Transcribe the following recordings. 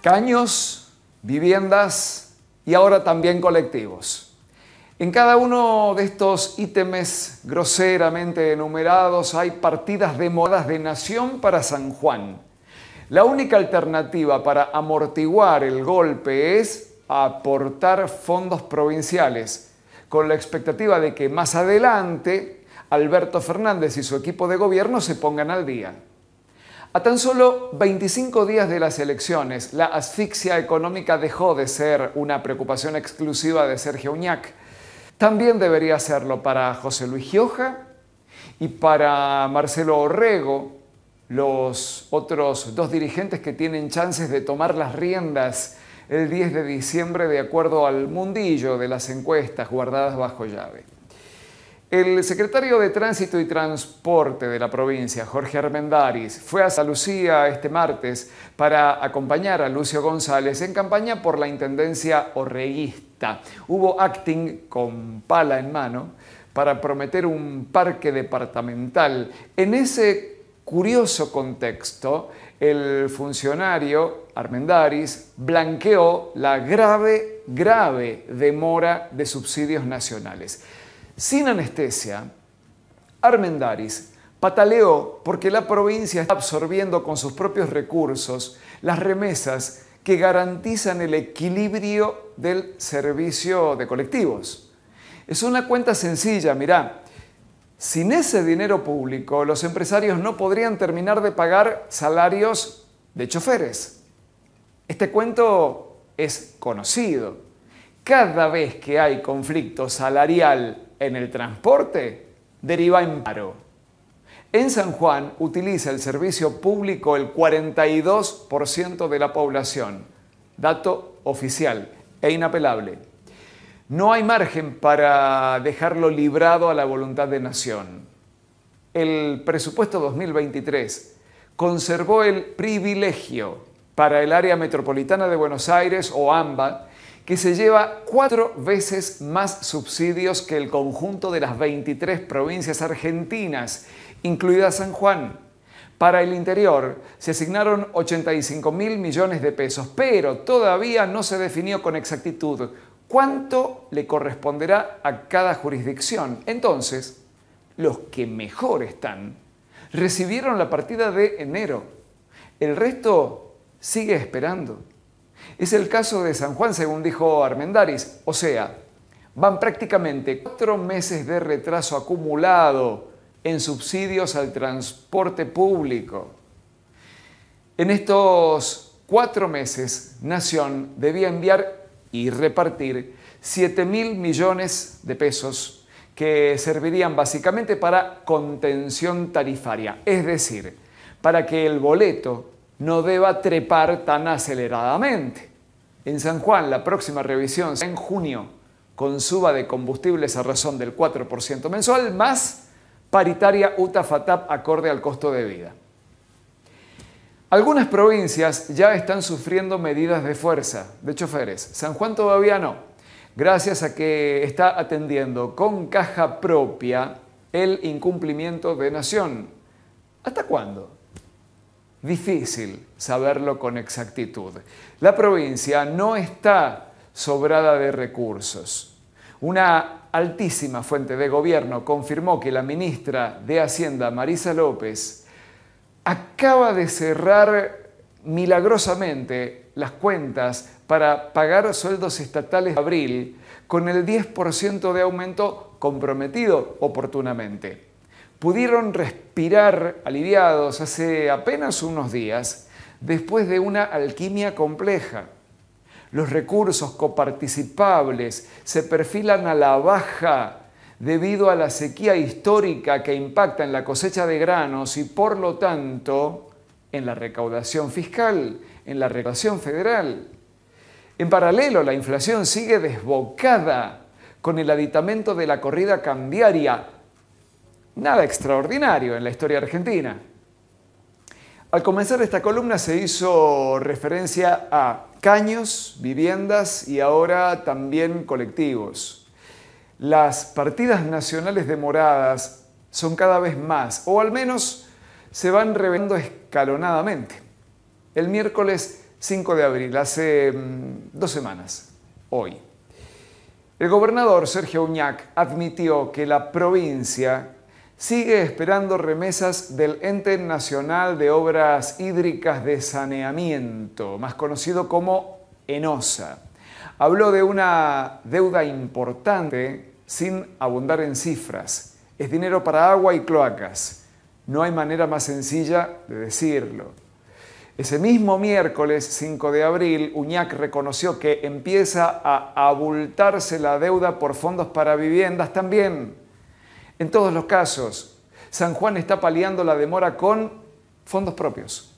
caños, viviendas y ahora también colectivos. En cada uno de estos ítems groseramente enumerados hay partidas de modas de nación para San Juan. La única alternativa para amortiguar el golpe es aportar fondos provinciales, con la expectativa de que más adelante Alberto Fernández y su equipo de gobierno se pongan al día. A tan solo 25 días de las elecciones, la asfixia económica dejó de ser una preocupación exclusiva de Sergio Uñac. También debería serlo para José Luis Gioja y para Marcelo Orrego, los otros dos dirigentes que tienen chances de tomar las riendas el 10 de diciembre de acuerdo al mundillo de las encuestas guardadas bajo llave. El secretario de Tránsito y Transporte de la provincia, Jorge Armendaris, fue a Lucía este martes para acompañar a Lucio González en campaña por la Intendencia Orreguista. Hubo acting con pala en mano para prometer un parque departamental. En ese curioso contexto, el funcionario Armendaris blanqueó la grave, grave demora de subsidios nacionales sin anestesia, Armendaris pataleó porque la provincia está absorbiendo con sus propios recursos las remesas que garantizan el equilibrio del servicio de colectivos. Es una cuenta sencilla, mirá. Sin ese dinero público, los empresarios no podrían terminar de pagar salarios de choferes. Este cuento es conocido cada vez que hay conflicto salarial en el transporte, deriva en paro. En San Juan utiliza el servicio público el 42% de la población, dato oficial e inapelable. No hay margen para dejarlo librado a la voluntad de nación. El presupuesto 2023 conservó el privilegio para el área metropolitana de Buenos Aires o AMBA que se lleva cuatro veces más subsidios que el conjunto de las 23 provincias argentinas, incluida San Juan. Para el interior se asignaron 85 mil millones de pesos, pero todavía no se definió con exactitud cuánto le corresponderá a cada jurisdicción. Entonces, los que mejor están recibieron la partida de enero. El resto sigue esperando. Es el caso de San Juan, según dijo Armendaris. O sea, van prácticamente cuatro meses de retraso acumulado en subsidios al transporte público. En estos cuatro meses, Nación debía enviar y repartir 7 mil millones de pesos que servirían básicamente para contención tarifaria, es decir, para que el boleto no deba trepar tan aceleradamente. En San Juan, la próxima revisión será en junio, con suba de combustibles a razón del 4% mensual, más paritaria uta acorde al costo de vida. Algunas provincias ya están sufriendo medidas de fuerza de choferes. San Juan todavía no, gracias a que está atendiendo con caja propia el incumplimiento de nación. ¿Hasta cuándo? difícil saberlo con exactitud. La provincia no está sobrada de recursos. Una altísima fuente de gobierno confirmó que la ministra de Hacienda, Marisa López, acaba de cerrar milagrosamente las cuentas para pagar sueldos estatales de abril con el 10% de aumento comprometido oportunamente pudieron respirar aliviados hace apenas unos días después de una alquimia compleja. Los recursos coparticipables se perfilan a la baja debido a la sequía histórica que impacta en la cosecha de granos y por lo tanto en la recaudación fiscal, en la recaudación federal. En paralelo, la inflación sigue desbocada con el aditamento de la corrida cambiaria Nada extraordinario en la historia argentina. Al comenzar esta columna se hizo referencia a caños, viviendas y ahora también colectivos. Las partidas nacionales demoradas son cada vez más, o al menos se van revelando escalonadamente. El miércoles 5 de abril, hace mm, dos semanas, hoy. El gobernador Sergio Uñac admitió que la provincia sigue esperando remesas del Ente Nacional de Obras Hídricas de Saneamiento, más conocido como ENOSA. Habló de una deuda importante sin abundar en cifras. Es dinero para agua y cloacas. No hay manera más sencilla de decirlo. Ese mismo miércoles 5 de abril, Uñac reconoció que empieza a abultarse la deuda por fondos para viviendas también en todos los casos, San Juan está paliando la demora con fondos propios.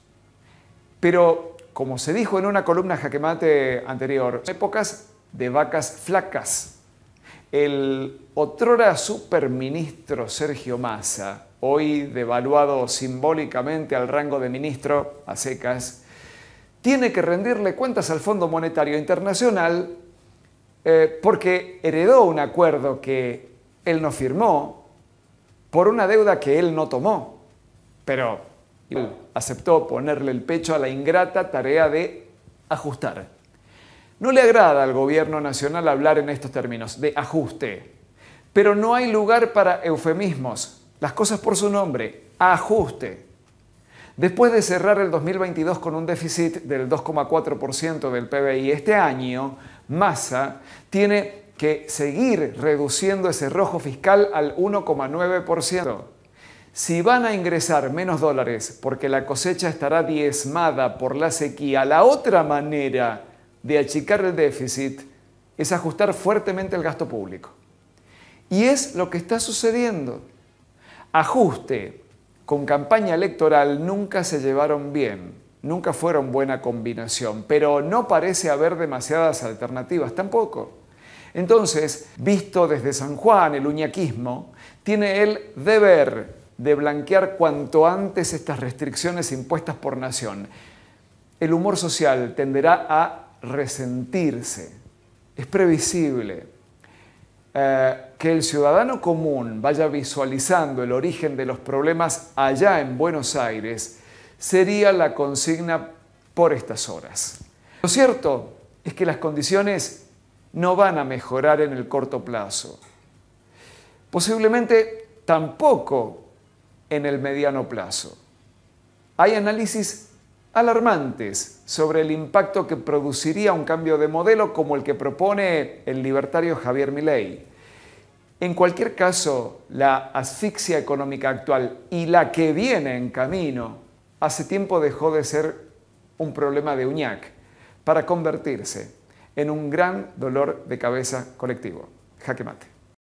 Pero, como se dijo en una columna jaquemate anterior, épocas de vacas flacas. El otrora superministro Sergio Massa, hoy devaluado simbólicamente al rango de ministro a secas, tiene que rendirle cuentas al Fondo Monetario Internacional eh, porque heredó un acuerdo que él no firmó, por una deuda que él no tomó, pero aceptó ponerle el pecho a la ingrata tarea de ajustar. No le agrada al gobierno nacional hablar en estos términos, de ajuste, pero no hay lugar para eufemismos, las cosas por su nombre, ajuste. Después de cerrar el 2022 con un déficit del 2,4% del PBI este año, Massa tiene que seguir reduciendo ese rojo fiscal al 1,9%. Si van a ingresar menos dólares porque la cosecha estará diezmada por la sequía, la otra manera de achicar el déficit es ajustar fuertemente el gasto público. Y es lo que está sucediendo. Ajuste con campaña electoral nunca se llevaron bien, nunca fueron buena combinación, pero no parece haber demasiadas alternativas tampoco. Entonces, visto desde San Juan, el uñaquismo, tiene el deber de blanquear cuanto antes estas restricciones impuestas por nación. El humor social tenderá a resentirse. Es previsible eh, que el ciudadano común vaya visualizando el origen de los problemas allá en Buenos Aires sería la consigna por estas horas. Lo cierto es que las condiciones no van a mejorar en el corto plazo. Posiblemente tampoco en el mediano plazo. Hay análisis alarmantes sobre el impacto que produciría un cambio de modelo como el que propone el libertario Javier Milei. En cualquier caso, la asfixia económica actual y la que viene en camino hace tiempo dejó de ser un problema de uñac para convertirse en un gran dolor de cabeza colectivo. Jaque mate.